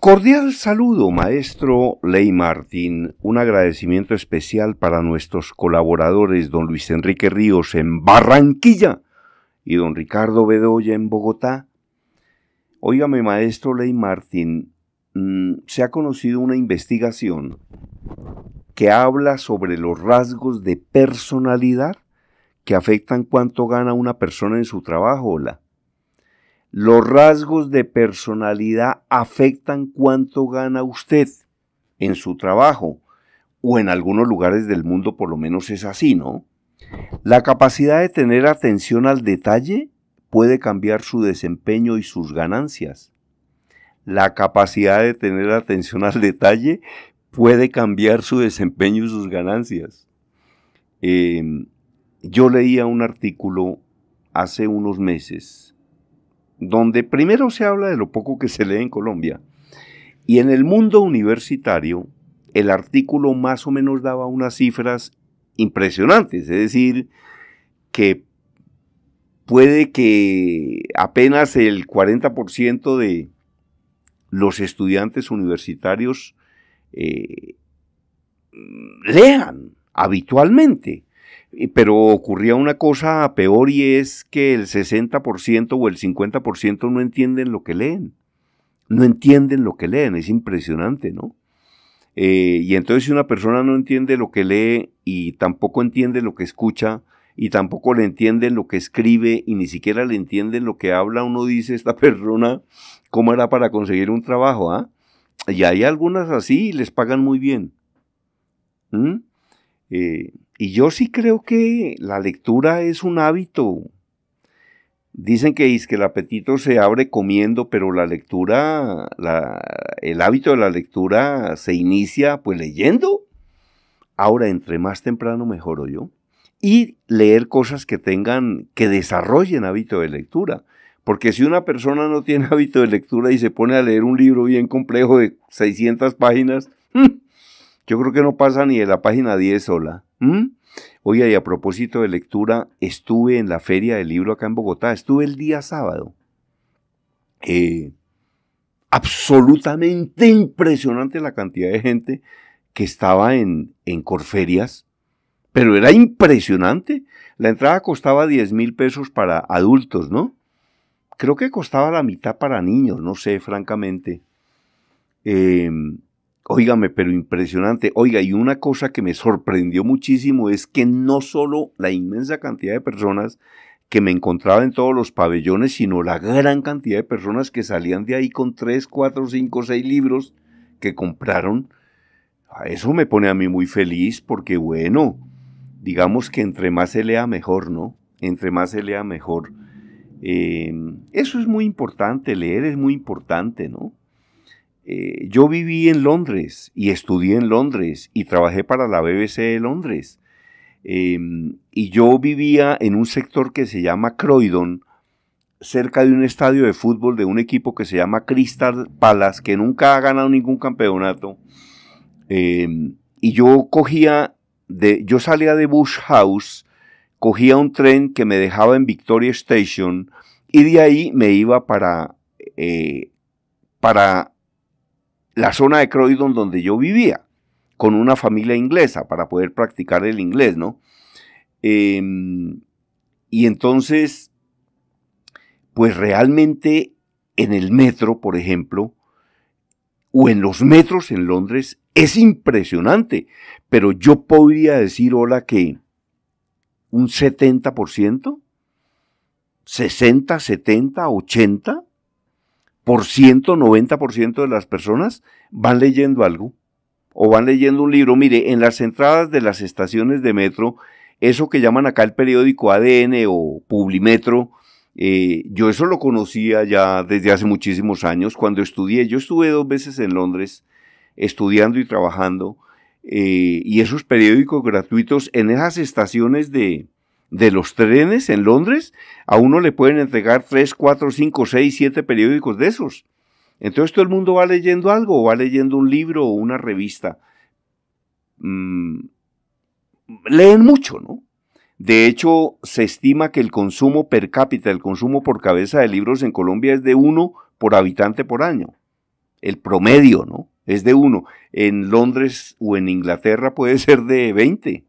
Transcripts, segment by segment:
Cordial saludo, maestro Ley Martín. Un agradecimiento especial para nuestros colaboradores, don Luis Enrique Ríos en Barranquilla y don Ricardo Bedoya en Bogotá. Óigame, maestro Ley Martín, mm, se ha conocido una investigación que habla sobre los rasgos de personalidad que afectan cuánto gana una persona en su trabajo, la los rasgos de personalidad afectan cuánto gana usted en su trabajo, o en algunos lugares del mundo por lo menos es así, ¿no? La capacidad de tener atención al detalle puede cambiar su desempeño y sus ganancias. La capacidad de tener atención al detalle puede cambiar su desempeño y sus ganancias. Eh, yo leía un artículo hace unos meses donde primero se habla de lo poco que se lee en Colombia, y en el mundo universitario el artículo más o menos daba unas cifras impresionantes, es decir, que puede que apenas el 40% de los estudiantes universitarios eh, lean habitualmente pero ocurría una cosa peor y es que el 60% o el 50% no entienden lo que leen. No entienden lo que leen, es impresionante, ¿no? Eh, y entonces si una persona no entiende lo que lee y tampoco entiende lo que escucha y tampoco le entiende lo que escribe y ni siquiera le entiende lo que habla, uno dice, esta persona, ¿cómo era para conseguir un trabajo? Ah? Y hay algunas así y les pagan muy bien. ¿Mm? Eh, y yo sí creo que la lectura es un hábito. Dicen que, es que el apetito se abre comiendo, pero la lectura, el hábito de la lectura se inicia pues leyendo. Ahora, entre más temprano, mejor yo. Y leer cosas que tengan, que desarrollen hábito de lectura. Porque si una persona no tiene hábito de lectura y se pone a leer un libro bien complejo de 600 páginas, yo creo que no pasa ni de la página 10 sola. ¿Mm? Oye, y a propósito de lectura, estuve en la feria del libro acá en Bogotá, estuve el día sábado. Eh, absolutamente impresionante la cantidad de gente que estaba en, en Corferias, pero era impresionante. La entrada costaba 10 mil pesos para adultos, ¿no? Creo que costaba la mitad para niños, no sé, francamente. Eh, Óigame, pero impresionante. Oiga, y una cosa que me sorprendió muchísimo es que no solo la inmensa cantidad de personas que me encontraba en todos los pabellones, sino la gran cantidad de personas que salían de ahí con tres, cuatro, cinco, seis libros que compraron. Ah, eso me pone a mí muy feliz porque, bueno, digamos que entre más se lea mejor, ¿no? Entre más se lea mejor. Em, eso es muy importante, leer es muy importante, ¿no? Eh, yo viví en Londres y estudié en Londres y trabajé para la BBC de Londres. Em, y yo vivía en un sector que se llama Croydon, cerca de un estadio de fútbol de un equipo que se llama Crystal Palace, que nunca ha ganado ningún campeonato. Em, y yo cogía, de, yo salía de Bush House, cogía un tren que me dejaba en Victoria Station y de ahí me iba para, eh, para la zona de Croydon donde yo vivía, con una familia inglesa para poder practicar el inglés, ¿no? Em, y entonces, pues realmente en el metro, por ejemplo, o en los metros en Londres, es impresionante. Pero yo podría decir, hola, que un 70%, 60, 70, 80 por ciento, 90% de las personas van leyendo algo o van leyendo un libro. Mire, en las entradas de las estaciones de metro, eso que llaman acá el periódico ADN o Publimetro, eh, yo eso lo conocía ya desde hace muchísimos años. Cuando estudié, yo estuve dos veces en Londres estudiando y trabajando, eh, y esos periódicos gratuitos en esas estaciones de, de los trenes en Londres, a uno le pueden entregar tres, cuatro, cinco, seis, siete periódicos de esos. Entonces todo el mundo va leyendo algo, va leyendo un libro o una revista. Mm, leen mucho, ¿no? De hecho, se estima que el consumo per cápita, el consumo por cabeza de libros en Colombia es de uno por habitante por año. El promedio, ¿no? Es de uno. En Londres o en Inglaterra puede ser de 20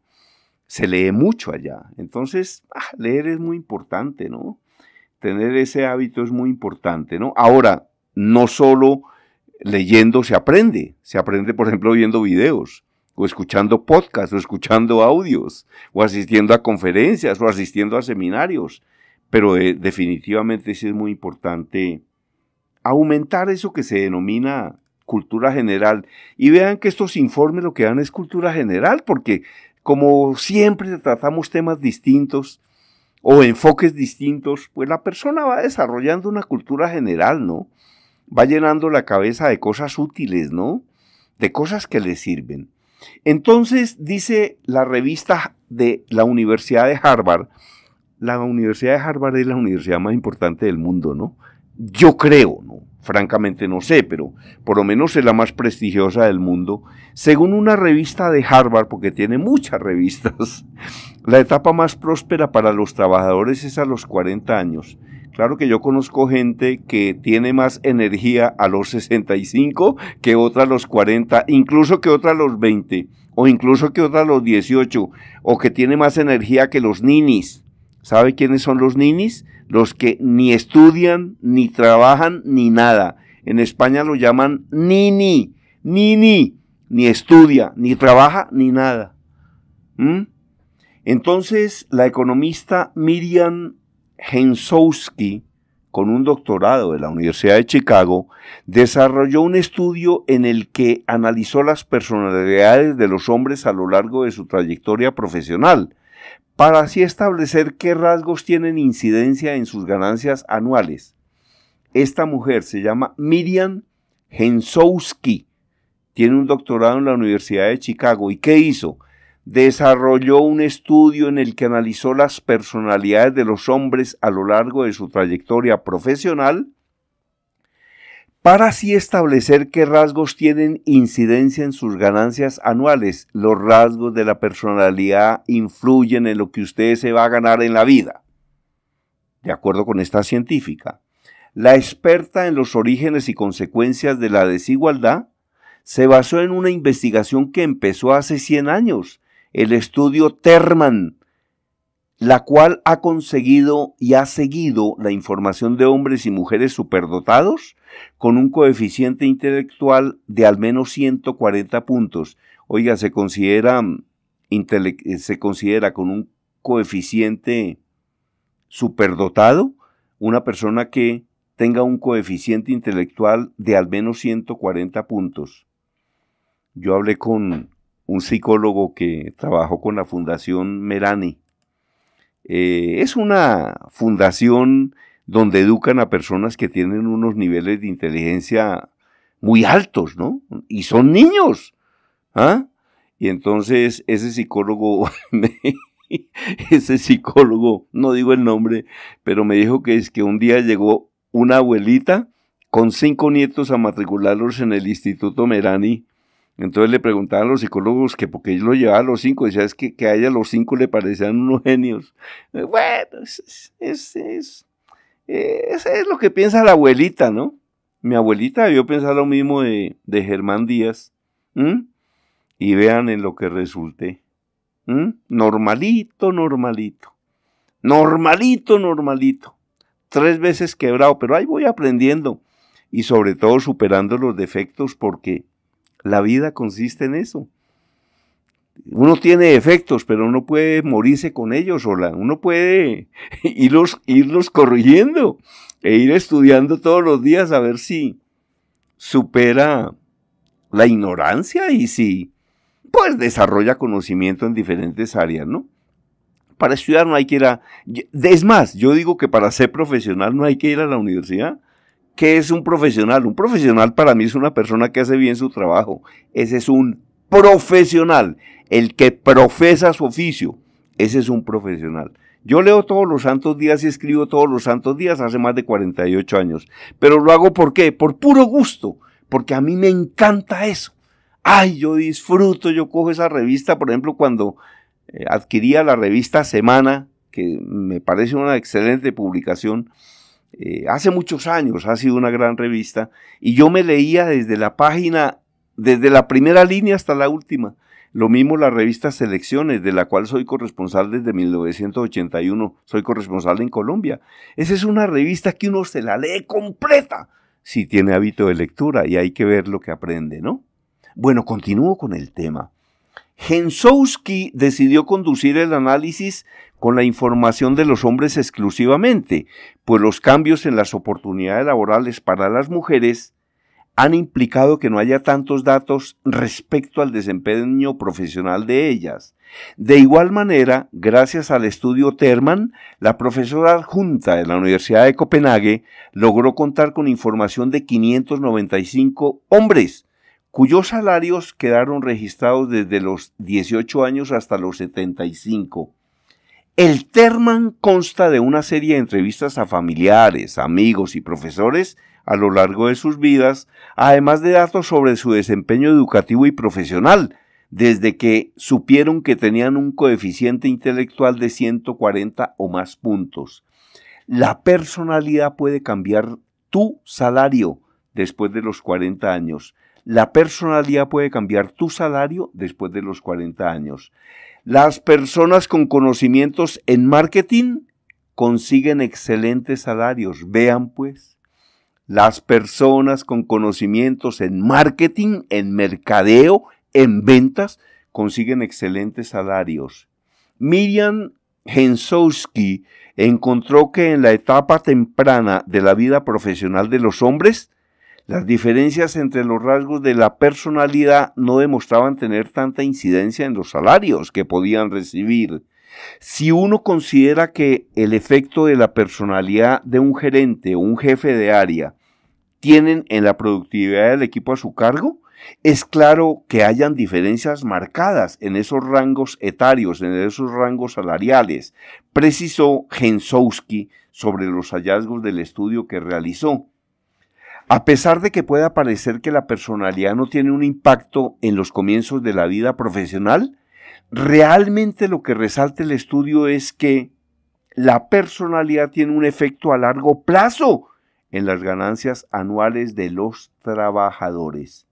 se lee mucho allá. Entonces, ah, leer es muy importante, ¿no? Tener ese hábito es muy importante, ¿no? Ahora, no solo leyendo se aprende, se aprende, por ejemplo, viendo videos, o escuchando podcasts, o escuchando audios, o asistiendo a conferencias, o asistiendo a seminarios, pero eh, definitivamente sí es muy importante aumentar eso que se denomina cultura general. Y vean que estos informes lo que dan es cultura general, porque como siempre tratamos temas distintos o enfoques distintos, pues la persona va desarrollando una cultura general, ¿no? Va llenando la cabeza de cosas útiles, ¿no? De cosas que le sirven. Entonces, dice la revista de la Universidad de Harvard, la Universidad de Harvard es la universidad más importante del mundo, ¿no? Yo creo, ¿no? francamente no sé, pero por lo menos es la más prestigiosa del mundo, según una revista de Harvard, porque tiene muchas revistas, la etapa más próspera para los trabajadores es a los 40 años. Claro que yo conozco gente que tiene más energía a los 65 que otra a los 40, incluso que otra a los 20, o incluso que otra a los 18, o que tiene más energía que los ninis. ¿Sabe quiénes son los ninis? Los que ni estudian, ni trabajan, ni nada. En España lo llaman nini, nini, ni estudia, ni trabaja, ni nada. ¿Mm? Entonces, la economista Miriam Hensowski, con un doctorado de la Universidad de Chicago, desarrolló un estudio en el que analizó las personalidades de los hombres a lo largo de su trayectoria profesional para así establecer qué rasgos tienen incidencia en sus ganancias anuales. Esta mujer se llama Miriam Hensowski, tiene un doctorado en la Universidad de Chicago. ¿Y qué hizo? Desarrolló un estudio en el que analizó las personalidades de los hombres a lo largo de su trayectoria profesional para así establecer qué rasgos tienen incidencia en sus ganancias anuales. Los rasgos de la personalidad influyen en lo que usted se va a ganar en la vida, de acuerdo con esta científica. La experta en los orígenes y consecuencias de la desigualdad se basó en una investigación que empezó hace 100 años, el estudio Terman, la cual ha conseguido y ha seguido la información de hombres y mujeres superdotados con un coeficiente intelectual de al menos 140 puntos. Oiga, se considera, mm, eh, se considera con un coeficiente superdotado una persona que tenga un coeficiente intelectual de al menos 140 puntos. Yo hablé con un psicólogo que trabajó con la Fundación Merani eh, es una fundación donde educan a personas que tienen unos niveles de inteligencia muy altos, ¿no? Y son niños. ¿ah? Y entonces ese psicólogo, ese psicólogo, no digo el nombre, pero me dijo que es que un día llegó una abuelita con cinco nietos a matricularlos en el Instituto Merani entonces le preguntaban a los psicólogos que porque yo lo llevaba a los cinco, decía, es que, que a ella los cinco le parecían unos genios. Eh, bueno, es, es, eh, es, es lo que piensa la abuelita, ¿no? Mi abuelita yo pensaba lo mismo de, de Germán Díaz. Y vean en lo que resulté. Normalito, normalito. Normalito, normalito. Tres veces quebrado, pero ahí voy aprendiendo. Y sobre todo superando los defectos porque la vida consiste en eso. Uno tiene efectos, pero uno puede morirse con ellos, o Uno puede irlos, irlos corrigiendo e ir estudiando todos los días a ver si supera la ignorancia y si pues desarrolla conocimiento en diferentes áreas, ¿no? Para estudiar no hay que ir a... Es más, yo digo que para ser profesional no hay que ir a la universidad, ¿Qué es un profesional? Un profesional para mí es una persona que hace bien su trabajo. Ese es un profesional, el que profesa su oficio. Ese es un profesional. Yo leo todos los santos días y escribo todos los santos días hace más de 48 años. Pero lo hago por qué? Por puro gusto, porque a mí me encanta eso. Ay, yo disfruto, yo cojo esa revista, por ejemplo, cuando eh, adquiría la revista Semana, que me parece una excelente publicación, eh, hace muchos años, ha sido una gran revista, y yo me leía desde la página, desde la primera línea hasta la última. Lo mismo la revista Selecciones, de la cual soy corresponsal desde 1981, soy corresponsal en Colombia. Esa es una revista que uno se la lee completa si tiene hábito de lectura y hay que ver lo que aprende, ¿no? Bueno, continúo con el tema. Gensowski decidió conducir el análisis con la información de los hombres exclusivamente, pues los cambios en las oportunidades laborales para las mujeres han implicado que no haya tantos datos respecto al desempeño profesional de ellas. De igual manera, gracias al estudio Terman, la profesora adjunta de la Universidad de Copenhague logró contar con información de 595 hombres, cuyos salarios quedaron registrados desde los 18 años hasta los 75. El Terman consta de una serie de entrevistas a familiares, amigos y profesores a lo largo de sus vidas, además de datos sobre su desempeño educativo y profesional, desde que supieron que tenían un coeficiente intelectual de 140 o más puntos. La personalidad puede cambiar tu salario después de los 40 años la personalidad puede cambiar tu salario después de los 40 años. Las personas con conocimientos en marketing consiguen excelentes salarios. Vean pues, las personas con conocimientos en marketing, en mercadeo, en ventas, consiguen excelentes salarios. Miriam Hensowski encontró que en la etapa temprana de la vida profesional de los hombres, las diferencias entre los rasgos de la personalidad no demostraban tener tanta incidencia en los salarios que podían recibir. Si uno considera que el efecto de la personalidad de un gerente o un jefe de área tienen en la productividad del equipo a su cargo, es claro que hayan diferencias marcadas en esos rangos etarios, en esos rangos salariales, precisó Gensowski sobre los hallazgos del estudio que realizó. A pesar de que pueda parecer que la personalidad no tiene un impacto en los comienzos de la vida profesional, realmente lo que resalta el estudio es que la personalidad tiene un efecto a largo plazo en las ganancias anuales de los trabajadores.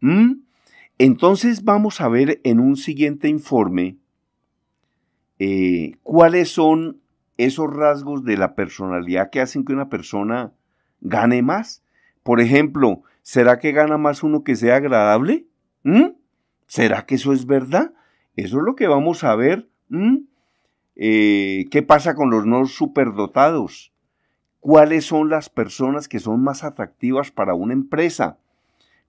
¿Mm? Entonces vamos a ver en un siguiente informe eh, cuáles son esos rasgos de la personalidad que hacen que una persona gane más. Por ejemplo, ¿será que gana más uno que sea agradable? ¿Mm? ¿Será que eso es verdad? Eso es lo que vamos a ver. ¿Mm? Eh, ¿Qué pasa con los no superdotados? ¿Cuáles son las personas que son más atractivas para una empresa?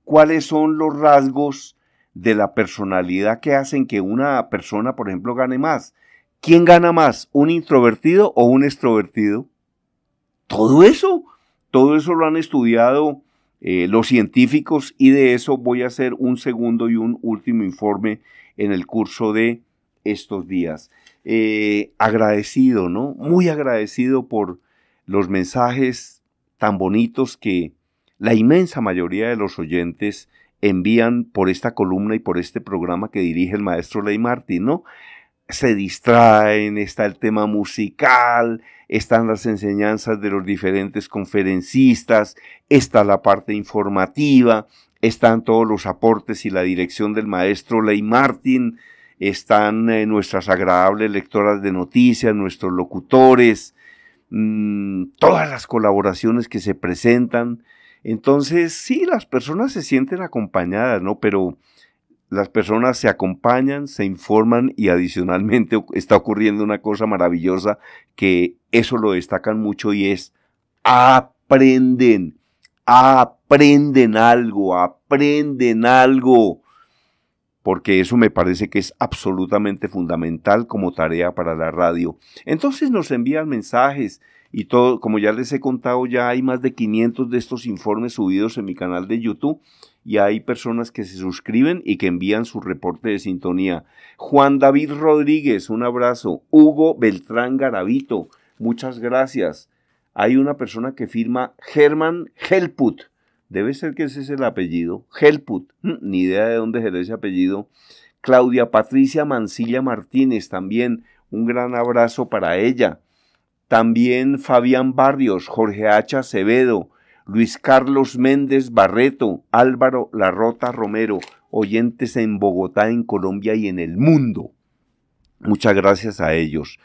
¿Cuáles son los rasgos de la personalidad que hacen que una persona, por ejemplo, gane más? ¿Quién gana más? ¿Un introvertido o un extrovertido? Todo eso todo eso lo han estudiado eh, los científicos y de eso voy a hacer un segundo y un último informe en el curso de estos días. Eh, agradecido, ¿no? Muy agradecido por los mensajes tan bonitos que la inmensa mayoría de los oyentes envían por esta columna y por este programa que dirige el maestro Ley Martín, ¿no? se distraen, está el tema musical, están las enseñanzas de los diferentes conferencistas, está la parte informativa, están todos los aportes y la dirección del maestro Ley Martin, están eh, nuestras agradables lectoras de noticias, nuestros locutores, mm, todas las colaboraciones que se presentan. Entonces, sí, las personas se sienten acompañadas, ¿no? Pero las personas se acompañan, se informan y adicionalmente está ocurriendo una cosa maravillosa que eso lo destacan mucho y es aprenden, aprenden algo, aprenden algo, porque eso me parece que es absolutamente fundamental como tarea para la radio. Entonces nos envían mensajes y todo, como ya les he contado, ya hay más de 500 de estos informes subidos en mi canal de YouTube y hay personas que se suscriben y que envían su reporte de sintonía. Juan David Rodríguez, un abrazo. Hugo Beltrán Garavito, muchas gracias. Hay una persona que firma Germán Helput. Debe ser que ese es el apellido. Helput. Mm, ni idea de dónde es ese apellido. Claudia Patricia Mancilla Martínez también. Un gran abrazo para ella. También Fabián Barrios, Jorge H. Acevedo, Luis Carlos Méndez Barreto, Álvaro Larrota Romero, oyentes en Bogotá, en Colombia y en el mundo. Muchas gracias a ellos.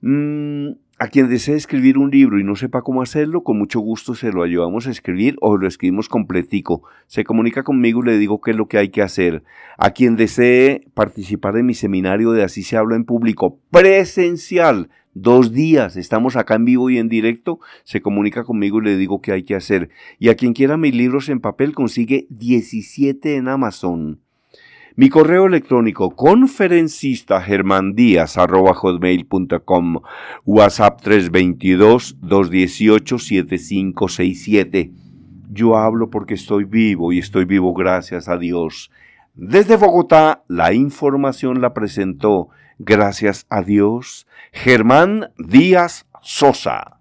Mm, a quien desee escribir un libro y no sepa cómo hacerlo, con mucho gusto se lo ayudamos a escribir o lo escribimos completico. Se comunica conmigo y le digo qué es lo que hay que hacer. A quien desee participar en mi seminario de Así se habla en público presencial, Dos días, estamos acá en vivo y en directo, se comunica conmigo y le digo qué hay que hacer. Y a quien quiera mis libros en papel consigue 17 en Amazon. Mi correo electrónico conferencista WhatsApp 322-218-7567. Yo hablo porque estoy vivo y estoy vivo gracias a Dios. Desde Bogotá, la información la presentó Gracias a Dios. Germán Díaz Sosa.